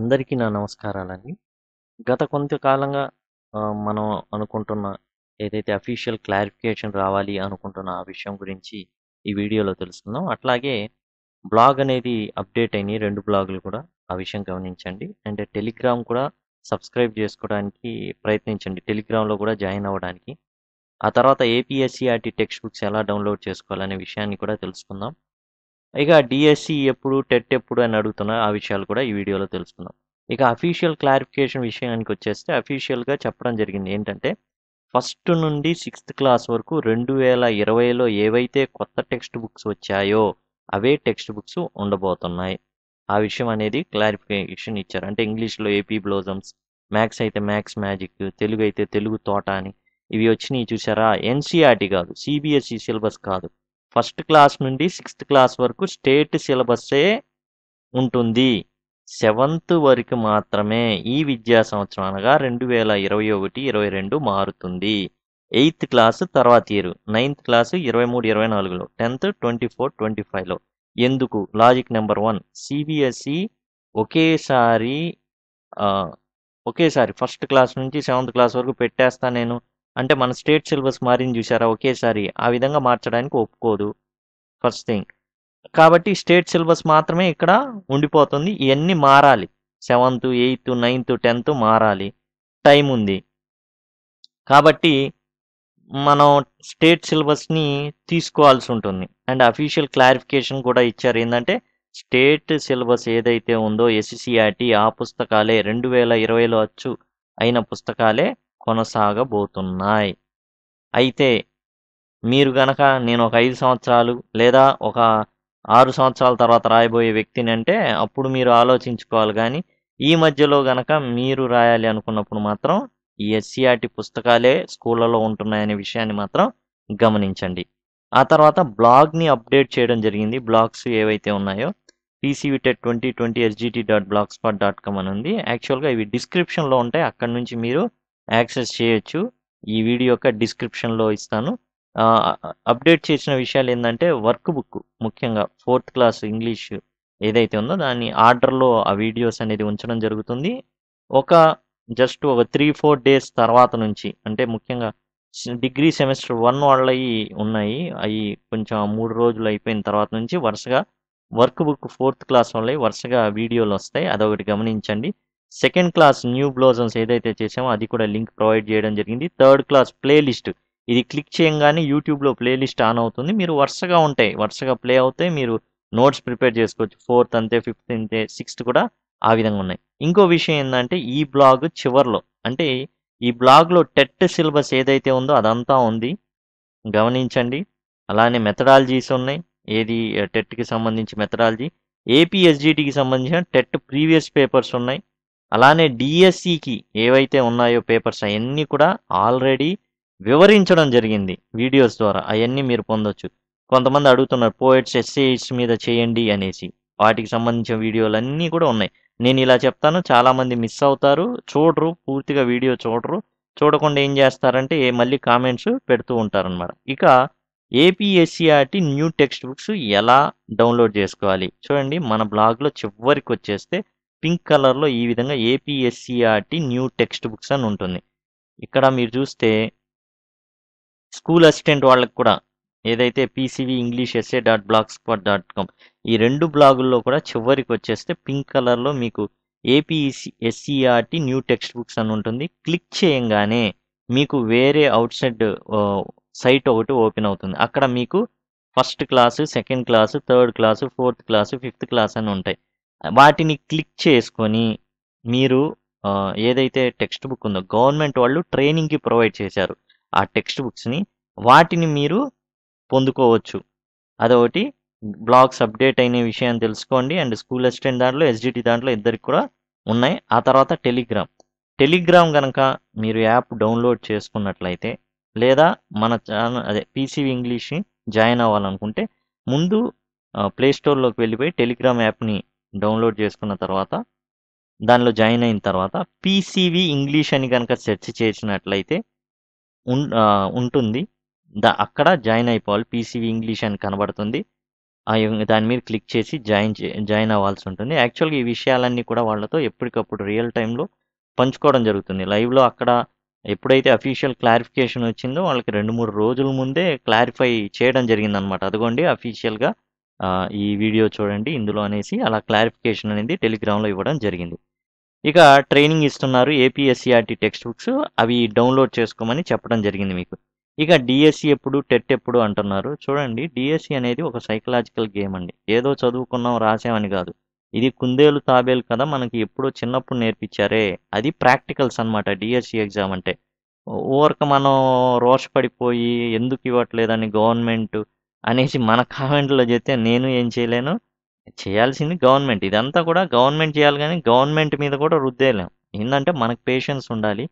అందరికీ నా నమస్కారాలండి గత కొంతకాలంగా మనం అనుకుంటున్న ఏదైతే అఫీషియల్ క్లారిఫికేషన్ రావాలి అనుకుంటున్న ఆ విషయం గురించి ఈ వీడియోలో తెలుసుకుందాం అట్లాగే బ్లాగ్ అనేది అప్డేట్ అయినాయి రెండు బ్లాగులు కూడా ఆ విషయం గమనించండి అండ్ టెలిగ్రామ్ కూడా సబ్స్క్రైబ్ చేసుకోవడానికి ప్రయత్నించండి టెలిగ్రామ్లో కూడా జాయిన్ అవ్వడానికి ఆ తర్వాత ఏపీఎస్సీఆర్టీ టెక్స్ట్ బుక్స్ ఎలా డౌన్లోడ్ చేసుకోవాలనే విషయాన్ని కూడా తెలుసుకుందాం ఇక డిఎస్సి e ఎప్పుడు టెట్ e ఎప్పుడు అని అడుగుతున్నా ఆ విషయాలు కూడా ఈ వీడియోలో తెలుసుకుందాం ఇక అఫీషియల్ క్లారిఫికేషన్ విషయానికి వచ్చేస్తే అఫీషియల్గా చెప్పడం జరిగింది ఏంటంటే ఫస్ట్ నుండి సిక్స్త్ క్లాస్ వరకు రెండు వేల ఇరవైలో ఏవైతే కొత్త టెక్స్ట్ బుక్స్ వచ్చాయో అవే టెక్స్ట్ బుక్స్ ఉండబోతున్నాయి ఆ విషయం అనేది క్లారిఫికేషన్ ఇచ్చారు అంటే ఇంగ్లీష్లో ఏపీ బ్లోజమ్స్ మ్యాథ్స్ అయితే మ్యాథ్స్ మ్యాజిక్ తెలుగు అయితే తెలుగు తోట అని ఇవి వచ్చినాయి చూసారా ఎన్సీఆర్టీ e కాదు సిబిఎస్ఈ సిలబస్ కాదు ఫస్ట్ క్లాస్ నుండి సిక్స్త్ క్లాస్ వరకు స్టేట్ సిలబస్సే ఉంటుంది సెవెంత్ వరకు మాత్రమే ఈ విద్యా సంవత్సరం అనగా రెండు వేల ఇరవై ఒకటి ఇరవై రెండు మారుతుంది ఎయిత్ క్లాస్ తర్వాత ఇయర్ నైన్త్ క్లాసు ఇరవై మూడు ఇరవై నాలుగులో టెన్త్ ట్వంటీ ఫోర్ ట్వంటీ ఫైవ్లో ఎందుకు లాజిక్ నెంబర్ వన్ సిబిఎస్ఈ ఒకేసారి ఒకేసారి ఫస్ట్ క్లాస్ నుంచి సెవెంత్ క్లాస్ వరకు పెట్టేస్తా నేను అంటే మన స్టేట్ సిలబస్ మారింది చూసారా ఒకేసారి ఆ విధంగా మార్చడానికి ఒప్పుకోదు ఫస్ట్ థింగ్ కాబట్టి స్టేట్ సిలబస్ మాత్రమే ఇక్కడ ఉండిపోతుంది ఇవన్నీ మారాలి సెవెంత్ ఎయిత్ నైన్త్ టెన్త్ మారాలి టైం ఉంది కాబట్టి మనం స్టేట్ సిలబస్ని తీసుకోవాల్సి ఉంటుంది అండ్ అఫీషియల్ క్లారిఫికేషన్ కూడా ఇచ్చారు ఏంటంటే స్టేట్ సిలబస్ ఏదైతే ఉందో ఎస్సిఆర్టీ ఆ పుస్తకాలే రెండు వేల ఇరవైలో అచ్చు అయిన పుస్తకాలే కొనసాగబోతున్నాయి అయితే మీరు గనక నేను ఒక ఐదు సంవత్సరాలు లేదా ఒక ఆరు సంవత్సరాల తర్వాత రాయబోయే వ్యక్తిని అంటే అప్పుడు మీరు ఆలోచించుకోవాలి కానీ ఈ మధ్యలో గనక మీరు రాయాలి అనుకున్నప్పుడు మాత్రం ఈ ఎస్సీఆర్టి పుస్తకాలే స్కూళ్ళలో ఉంటున్నాయనే విషయాన్ని మాత్రం గమనించండి ఆ తర్వాత బ్లాగ్ని అప్డేట్ చేయడం జరిగింది బ్లాగ్స్ ఏవైతే ఉన్నాయో పీసీవిటెట్ twenty twenty SGT dot blogspot dot com అని ఉంది యాక్చువల్గా ఇవి డిస్క్రిప్షన్లో ఉంటాయి అక్కడ నుంచి మీరు యాక్సెస్ చేయొచ్చు ఈ వీడియో యొక్క డిస్క్రిప్షన్లో ఇస్తాను అప్డేట్ చేసిన విషయాలు ఏంటంటే వర్క్ బుక్ ముఖ్యంగా ఫోర్త్ క్లాస్ ఇంగ్లీష్ ఏదైతే ఉందో దాన్ని ఆర్డర్లో ఆ వీడియోస్ అనేది ఉంచడం జరుగుతుంది ఒక జస్ట్ ఒక త్రీ ఫోర్ డేస్ తర్వాత నుంచి అంటే ముఖ్యంగా డిగ్రీ సెమిస్టర్ వన్ వాళ్ళవి ఉన్నాయి అవి కొంచెం మూడు రోజులు అయిపోయిన తర్వాత నుంచి వరుసగా వర్క్ బుక్ ఫోర్త్ క్లాస్ వాళ్ళవి వరుసగా వీడియోలు వస్తాయి అదొకటి గమనించండి సెకండ్ క్లాస్ న్యూ బ్లౌజన్స్ ఏదైతే చేసామో అది కూడా లింక్ ప్రొవైడ్ చేయడం జరిగింది థర్డ్ క్లాస్ ప్లేలిస్ట్ ఇది క్లిక్ చేయంగానే యూట్యూబ్లో ప్లేలిస్ట్ ఆన్ అవుతుంది మీరు వరుసగా ఉంటాయి వరుసగా ప్లే అవుతాయి మీరు నోట్స్ ప్రిపేర్ చేసుకోవచ్చు ఫోర్త్ అంతే ఫిఫ్త్ అంతే సిక్స్త్ కూడా ఆ విధంగా ఉన్నాయి ఇంకో విషయం ఏంటంటే ఈ బ్లాగ్ చివర్లో అంటే ఈ బ్లాగ్లో టెట్ సిలబస్ ఏదైతే ఉందో అదంతా ఉంది గమనించండి అలానే మెథడాలజీస్ ఉన్నాయి ఏది టెట్కి సంబంధించి మెథడాలజీ ఏపీఎస్జిటికి సంబంధించిన టెట్ ప్రీవియస్ పేపర్స్ ఉన్నాయి అలానే డిఎస్సికి ఏవైతే ఉన్నాయో పేపర్స్ అవన్నీ కూడా ఆల్రెడీ వివరించడం జరిగింది వీడియోస్ ద్వారా అవన్నీ మీరు పొందొచ్చు కొంతమంది అడుగుతున్నారు పోయిట్స్ ఎస్సేస్ మీద చేయండి అనేసి వాటికి సంబంధించిన వీడియోలన్నీ కూడా ఉన్నాయి నేను ఇలా చెప్తాను చాలామంది మిస్ అవుతారు చూడరు పూర్తిగా వీడియో చూడరు చూడకుండా ఏం చేస్తారంటే ఏ మళ్ళీ కామెంట్స్ పెడుతూ ఉంటారనమాట ఇక ఏపీఎస్సిఆర్టీ న్యూ టెక్స్ట్ బుక్స్ ఎలా డౌన్లోడ్ చేసుకోవాలి చూడండి మన బ్లాగ్లో చివరికి వచ్చేస్తే పింక్ కలర్లో ఈ విధంగా APSCERT e new textbooks అని ఉంటుంది ఇక్కడ మీరు చూస్తే స్కూల్ అసిస్టెంట్ వాళ్ళకి కూడా ఏదైతే PCV English SA dot blogspot dot com ఈ రెండు బ్లాగుల్లో కూడా చివరికి వచ్చేస్తే పింక్ కలర్లో మీకు APSC SCERT e new textbooks అని ఉంటుంది క్లిక్ చేయంగానే మీకు వేరే అవుట్ సైడ్ సైట్ ఒకటి ఓపెన్ అవుతుంది అక్కడ మీకు first class second class third class fourth class fifth class అని ఉంటాయి వాటిని క్లిక్ చేసుకొని మీరు ఏదైతే టెక్స్ట్ బుక్ ఉందో గవర్నమెంట్ వాళ్ళు ట్రైనింగ్కి ప్రొవైడ్ చేశారు ఆ టెక్స్ట్ బుక్స్ని వాటిని మీరు పొందుకోవచ్చు అదొకటి బ్లాగ్స్ అప్డేట్ అయిన విషయాన్ని తెలుసుకోండి అండ్ స్కూల్ అసిస్టెంట్ దాంట్లో ఎస్జిటి దాంట్లో ఇద్దరికి కూడా ఉన్నాయి ఆ తర్వాత టెలిగ్రామ్ టెలిగ్రామ్ కనుక మీరు యాప్ డౌన్లోడ్ చేసుకున్నట్లయితే లేదా మన ఛానల్ అదే పీసీవి ఇంగ్లీష్ని జాయిన్ అవ్వాలనుకుంటే ముందు ప్లేస్టోర్లోకి వెళ్ళిపోయి టెలిగ్రామ్ యాప్ని డౌన్లోడ్ చేసుకున్న తర్వాత దానిలో జాయిన్ అయిన తర్వాత పీసీవి ఇంగ్లీష్ అని కనుక సెర్చ్ చేసినట్లయితే ఉంటుంది దా అక్కడ జాయిన్ అయిపోవాలి పీసీవి ఇంగ్లీష్ అని కనబడుతుంది దాని మీద క్లిక్ చేసి జాయిన్ చే జాయిన్ అవ్వాల్సి ఉంటుంది యాక్చువల్గా ఈ విషయాలన్నీ కూడా వాళ్ళతో ఎప్పటికప్పుడు రియల్ టైంలో పంచుకోవడం జరుగుతుంది లైవ్లో అక్కడ ఎప్పుడైతే అఫీషియల్ క్లారిఫికేషన్ వచ్చిందో వాళ్ళకి రెండు మూడు రోజుల ముందే క్లారిఫై చేయడం జరిగిందనమాట అదిగోండి అఫీషియల్గా ఈ వీడియో చూడండి ఇందులో అనేసి అలా క్లారిఫికేషన్ అనేది టెలిగ్రామ్లో ఇవ్వడం జరిగింది ఇక ట్రైనింగ్ ఇస్తున్నారు ఏపీఎస్సిఆర్టీ e టెక్స్ట్ బుక్స్ అవి డౌన్లోడ్ చేసుకోమని చెప్పడం జరిగింది మీకు ఇక డిఎస్సి e ఎప్పుడు టెట్ ఎప్పుడు అంటున్నారు చూడండి డిఎస్సి e అనేది ఒక సైకలాజికల్ గేమ్ అండి ఏదో చదువుకున్నాం రాసామని కాదు ఇది కుందేలు తాబేలు కదా మనకి ఎప్పుడో చిన్నప్పుడు నేర్పించారే అది ప్రాక్టికల్స్ అనమాట డిఎస్సి ఎగ్జామ్ అంటే ఓవర్క మనం రోషపడిపోయి ఎందుకు ఇవ్వట్లేదని గవర్నమెంట్ అనేసి మన కామెంట్లో చెప్తే నేను ఏం చేయలేను చేయాల్సింది గవర్నమెంట్ ఇదంతా కూడా గవర్నమెంట్ చేయాలి కానీ గవర్నమెంట్ మీద కూడా రుద్దేయలేము ఏంటంటే మనకు పేషెన్స్ ఉండాలి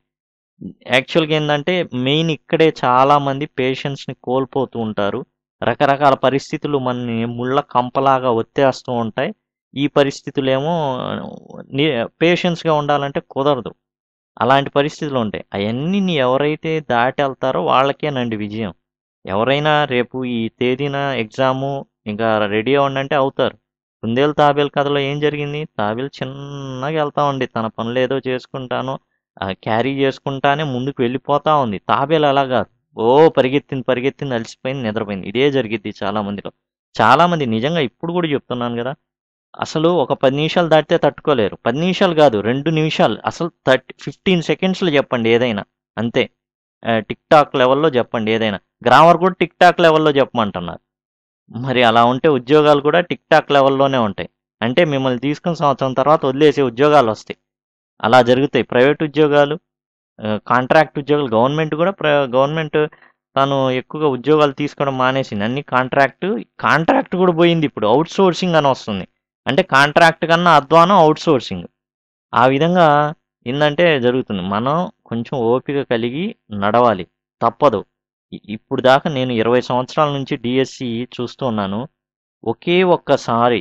యాక్చువల్గా ఏంటంటే మెయిన్ ఇక్కడే చాలామంది పేషెన్స్ని కోల్పోతూ ఉంటారు రకరకాల పరిస్థితులు మనని ముళ్ళ కంపలాగా ఒత్తేస్తూ ఉంటాయి ఈ పరిస్థితులేమో పేషెన్స్గా ఉండాలంటే కుదరదు అలాంటి పరిస్థితులు ఉంటాయి అవన్నీ ఎవరైతే దాటి వెళ్తారో నండి విజయం ఎవరైనా రేపు ఈ తేదీన ఎగ్జాము ఇంకా రెడీ అవ్వండి అవుతారు కుందేలు తాబేలు కథలో ఏం జరిగింది తాబేలు చిన్నగా వెళ్తా ఉంది తన పనులు ఏదో చేసుకుంటాను క్యారీ చేసుకుంటానే ముందుకు వెళ్ళిపోతా ఉంది తాబేలు అలా కాదు ఓ పరిగెత్తింది పరిగెత్తింది అలసిపోయింది నిద్రపోయింది ఇదే జరిగింది చాలామందిలో చాలామంది నిజంగా ఇప్పుడు కూడా చెప్తున్నాను కదా అసలు ఒక పది నిమిషాలు దాటితే తట్టుకోలేరు పది నిమిషాలు కాదు రెండు నిమిషాలు అసలు థర్టీ ఫిఫ్టీన్ సెకండ్స్లో చెప్పండి ఏదైనా అంతే టిక్ టాక్ లెవెల్లో చెప్పండి ఏదైనా గ్రామర్ కూడా టిక్ టాక్ లెవెల్లో చెప్పమంటున్నారు మరి అలా ఉంటే ఉద్యోగాలు కూడా టిక్ టాక్ లెవెల్లోనే ఉంటాయి అంటే మిమ్మల్ని తీసుకున్న సంవత్సరం తర్వాత వదిలేసే ఉద్యోగాలు వస్తాయి అలా జరుగుతాయి ప్రైవేట్ ఉద్యోగాలు కాంట్రాక్ట్ ఉద్యోగాలు గవర్నమెంట్ కూడా గవర్నమెంట్ తను ఎక్కువగా ఉద్యోగాలు తీసుకోవడం మానేసింది అన్ని కాంట్రాక్ట్ కాంట్రాక్ట్ కూడా పోయింది ఇప్పుడు అవుట్ సోర్సింగ్ అని వస్తుంది అంటే కాంట్రాక్ట్ కన్నా అధ్వానం అవుట్ సోర్సింగ్ ఆ విధంగా ఏంటంటే జరుగుతుంది మనం కొంచెం ఓపిక కలిగి నడవాలి తప్పదు ఇప్పుడు దాకా నేను ఇరవై సంవత్సరాల నుంచి డిఎస్సి e చూస్తూ ఉన్నాను ఒకే ఒక్కసారి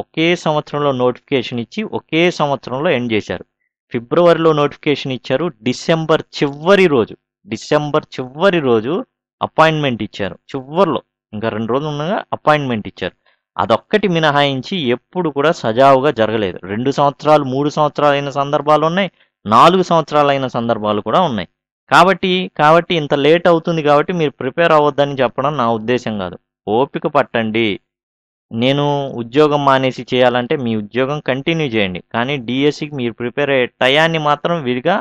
ఒకే సంవత్సరంలో నోటిఫికేషన్ ఇచ్చి ఒకే సంవత్సరంలో ఎండ్ చేశారు ఫిబ్రవరిలో నోటిఫికేషన్ ఇచ్చారు డిసెంబర్ చివరి రోజు డిసెంబర్ చివరి రోజు అపాయింట్మెంట్ ఇచ్చారు చివరిలో ఇంకా రెండు రోజులు ఉండగా అపాయింట్మెంట్ ఇచ్చారు అదొక్కటి మినహాయించి ఎప్పుడు కూడా సజావుగా జరగలేదు రెండు సంవత్సరాలు మూడు సంవత్సరాలు అయిన సందర్భాలు ఉన్నాయి నాలుగు సంవత్సరాలైన సందర్భాలు కూడా ఉన్నాయి కాబట్టి కాబట్టి ఇంత లేట్ అవుతుంది కాబట్టి మీరు ప్రిపేర్ అవ్వద్దని చెప్పడం నా ఉద్దేశం కాదు ఓపిక పట్టండి నేను ఉద్యోగం మానేసి చేయాలంటే మీ ఉద్యోగం కంటిన్యూ చేయండి కానీ డిఎస్సికి మీరు ప్రిపేర్ అయ్యే టయాన్ని మాత్రం విడిగా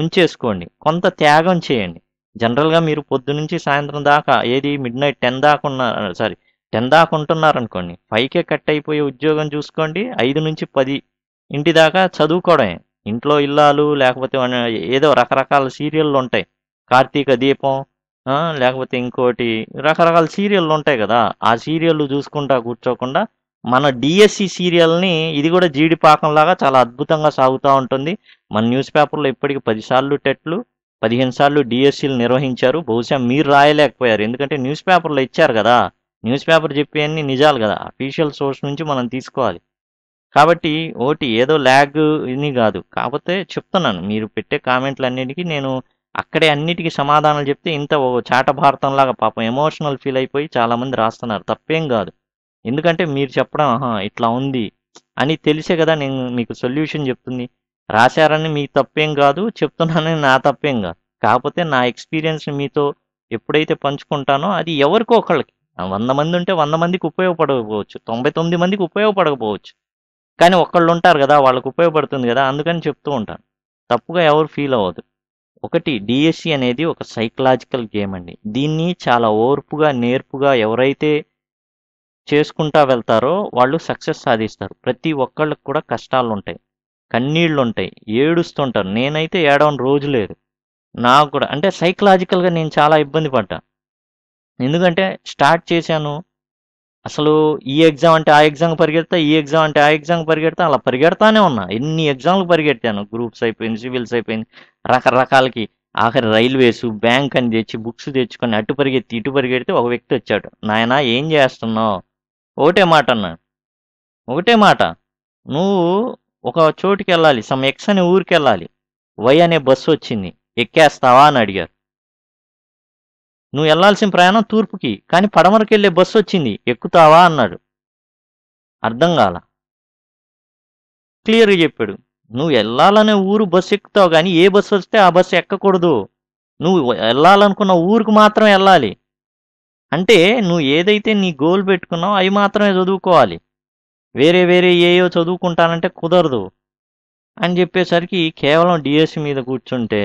ఉంచేసుకోండి కొంత త్యాగం చేయండి జనరల్గా మీరు పొద్దునుంచి సాయంత్రం దాకా ఏది మిడ్ నైట్ టెన్ దాకా ఉన్న సారీ టెన్ దాకా ఉంటున్నారనుకోండి ఫైవ్కే కట్ అయిపోయే ఉద్యోగం చూసుకోండి ఐదు నుంచి పది ఇంటి దాకా చదువుకోవడమే ఇంట్లో ఇల్లాలు లేకపోతే ఏదో రకరకాల సీరియళ్ళు ఉంటాయి కార్తీక దీపం లేకపోతే ఇంకోటి రకరకాల సీరియళ్ళు ఉంటాయి కదా ఆ సీరియళ్ళు చూసుకుంటా కూర్చోకుండా మన డిఎస్సి సీరియల్ని ఇది కూడా జీడిపాకంలాగా చాలా అద్భుతంగా సాగుతూ ఉంటుంది మన న్యూస్ పేపర్లో ఇప్పటికి పదిసార్లు టెట్లు పదిహేను సార్లు డిఎస్సీలు నిర్వహించారు బహుశా మీరు రాయలేకపోయారు ఎందుకంటే న్యూస్ పేపర్లో ఇచ్చారు కదా న్యూస్ పేపర్ చెప్పేవన్నీ నిజాలు కదా అఫీషియల్ సోర్స్ నుంచి మనం తీసుకోవాలి కాబట్టి ఓటి ఏదో ల్యాగ్ ఇది కాదు కాకపోతే చెప్తున్నాను మీరు పెట్టే కామెంట్లు అన్నిటికీ నేను అక్కడే అన్నిటికీ సమాధానాలు చెప్తే ఇంత చాట భారతంలాగా పాపం ఎమోషనల్ ఫీల్ అయిపోయి చాలామంది రాస్తున్నారు తప్పేం కాదు ఎందుకంటే మీరు చెప్పడం ఆహా ఇట్లా ఉంది అని తెలిసే కదా నేను మీకు సొల్యూషన్ చెప్తుంది రాశారని మీ తప్పేం కాదు చెప్తున్నానని నా తప్పేం కాదు కాకపోతే నా ఎక్స్పీరియన్స్ మీతో ఎప్పుడైతే పంచుకుంటానో అది ఎవరికో ఒకళ్ళకి వంద మంది ఉంటే వంద మందికి ఉపయోగపడకపోవచ్చు తొంభై తొమ్మిది మందికి ఉపయోగపడకపోవచ్చు కానీ ఒకళ్ళు ఉంటారు కదా వాళ్ళకు ఉపయోగపడుతుంది కదా అందుకని చెప్తూ ఉంటాను తప్పుగా ఎవరు ఫీల్ అవ్వదు ఒకటి డిఎస్సి అనేది ఒక సైకలాజికల్ గేమ్ అండి దీన్ని చాలా ఓర్పుగా నేర్పుగా ఎవరైతే చేసుకుంటా వెళ్తారో వాళ్ళు సక్సెస్ సాధిస్తారు ప్రతి ఒక్కళ్ళకి కూడా కష్టాలు ఉంటాయి కన్నీళ్ళు ఉంటాయి ఏడుస్తుంటారు నేనైతే ఏడవని రోజు లేదు నాకు కూడా అంటే సైకలాజికల్గా నేను చాలా ఇబ్బంది పడ్డా ఎందుకంటే స్టార్ట్ చేశాను అసలు ఈ ఎగ్జామ్ అంటే ఆ ఎగ్జామ్ పరిగెడతా ఈ ఎగ్జామ్ అంటే ఆ ఎగ్జామ్ పరిగెడతా అలా పరిగెడతానే ఉన్నా ఎన్ని ఎగ్జామ్లు పరిగెట్టాను గ్రూప్స్ అయిపోయింది సివిల్స్ అయిపోయింది రకరకాలకి ఆఖరి రైల్వేస్ బ్యాంక్ అని తెచ్చి బుక్స్ తెచ్చుకొని అటు పరిగెత్తి ఇటు పరిగెడితే ఒక వ్యక్తి వచ్చాడు నాయన ఏం చేస్తున్నావు ఒకటే మాట అన్నాడు ఒకటే మాట నువ్వు ఒక చోటుకి వెళ్ళాలి సమ్ ఎక్స్ అనే ఊరికి వెళ్ళాలి వై అనే బస్సు వచ్చింది ఎక్కేస్తావా అని అడిగారు నువ్వు వెళ్లాల్సిన ప్రయాణం తూర్పుకి కానీ పడమరకెళ్లే బస్సు వచ్చింది ఎక్కుతావా అన్నాడు అర్థం కాల క్లియర్గా చెప్పాడు నువ్వు వెళ్ళాలనే ఊరు బస్సు ఎక్కుతావు కానీ ఏ బస్సు వస్తే ఆ బస్సు ఎక్కకూడదు నువ్వు వెళ్ళాలనుకున్న ఊరికి మాత్రం వెళ్ళాలి అంటే నువ్వు ఏదైతే నీ గోల్ పెట్టుకున్నావో అవి మాత్రమే చదువుకోవాలి వేరే వేరే ఏయో చదువుకుంటానంటే కుదరదు అని చెప్పేసరికి కేవలం డిఎస్సి e మీద కూర్చుంటే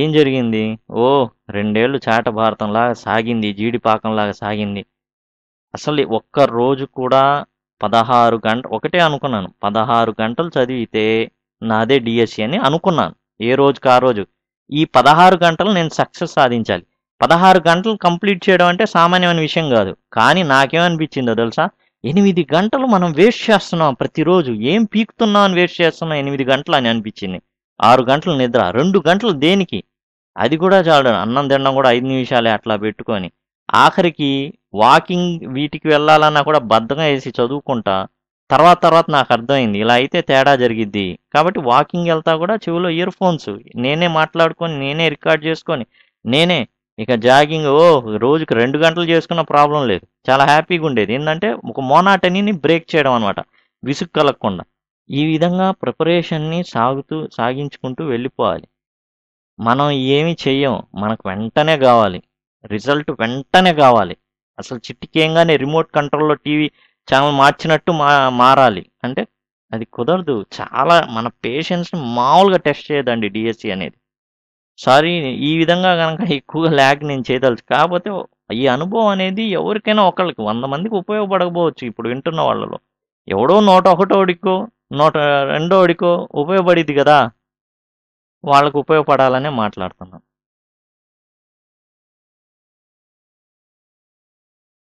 ఏం జరిగింది ఓ రెండేళ్లు చాట భారతంలాగా సాగింది జీడిపాకంలాగా సాగింది అసలు ఒక్క రోజు కూడా పదహారు గంట ఒకటే అనుకున్నాను పదహారు గంటలు చదివితే నాదే డిఎస్సి అని అనుకున్నాను ఏ రోజుకి ఆ రోజు ఈ పదహారు గంటలు నేను సక్సెస్ సాధించాలి పదహారు గంటలు కంప్లీట్ చేయడం అంటే సామాన్యమైన విషయం కాదు కానీ నాకేమనిపించిందో తెలుసా ఎనిమిది గంటలు మనం వేస్ట్ చేస్తున్నాం ప్రతిరోజు ఏం పీకుతున్నాం అని వేస్ట్ చేస్తున్నాం ఎనిమిది గంటలు అని అనిపించింది ఆరు గంటల నిద్ర రెండు గంటలు దేనికి అది కూడా చాలు అన్నం తినడం కూడా ఐదు నిమిషాలే అట్లా పెట్టుకొని ఆఖరికి వాకింగ్ వీటికి వెళ్ళాలన్నా కూడా బద్ధకం వేసి చదువుకుంటా తర్వాత తర్వాత నాకు అర్థమైంది ఇలా అయితే తేడా జరిగిద్ది కాబట్టి వాకింగ్ వెళ్తా కూడా చెవిలో ఇయర్ ఫోన్స్ నేనే మాట్లాడుకొని నేనే రికార్డ్ చేసుకొని నేనే ఇక జాగింగ్ ఓ రోజుకి రెండు గంటలు చేసుకున్న ప్రాబ్లం లేదు చాలా హ్యాపీగా ఉండేది ఏంటంటే ఒక మోనాటనీని బ్రేక్ చేయడం అనమాట విసుగు కలగకుండా ఈ విధంగా ప్రిపరేషన్ని సాగుతూ సాగించుకుంటూ వెళ్ళిపోవాలి మనం ఏమి చెయ్యం మనకు వెంటనే కావాలి రిజల్ట్ వెంటనే కావాలి అసలు చిట్టికేయంగానే రిమోట్ కంట్రోల్లో టీవీ ఛానల్ మార్చినట్టు మా మారాలి అంటే అది కుదరదు చాలా మన పేషెంట్స్ని మామూలుగా టెస్ట్ చేయదండి డిఎస్సి e అనేది సారీ ఈ విధంగా కనుక ఎక్కువగా ల్యాక్ నేను చేయదలుచు కాకపోతే ఈ అనుభవం అనేది ఎవరికైనా ఒకళ్ళకి వంద మందికి ఉపయోగపడకపోవచ్చు ఇప్పుడు వింటున్న వాళ్ళలో ఎవడో నోట ఒకటోడికో నూట రెండోడికో ఉపయోగపడిద్ది కదా వాళ్ళకు ఉపయోగపడాలనే మాట్లాడుతున్నాం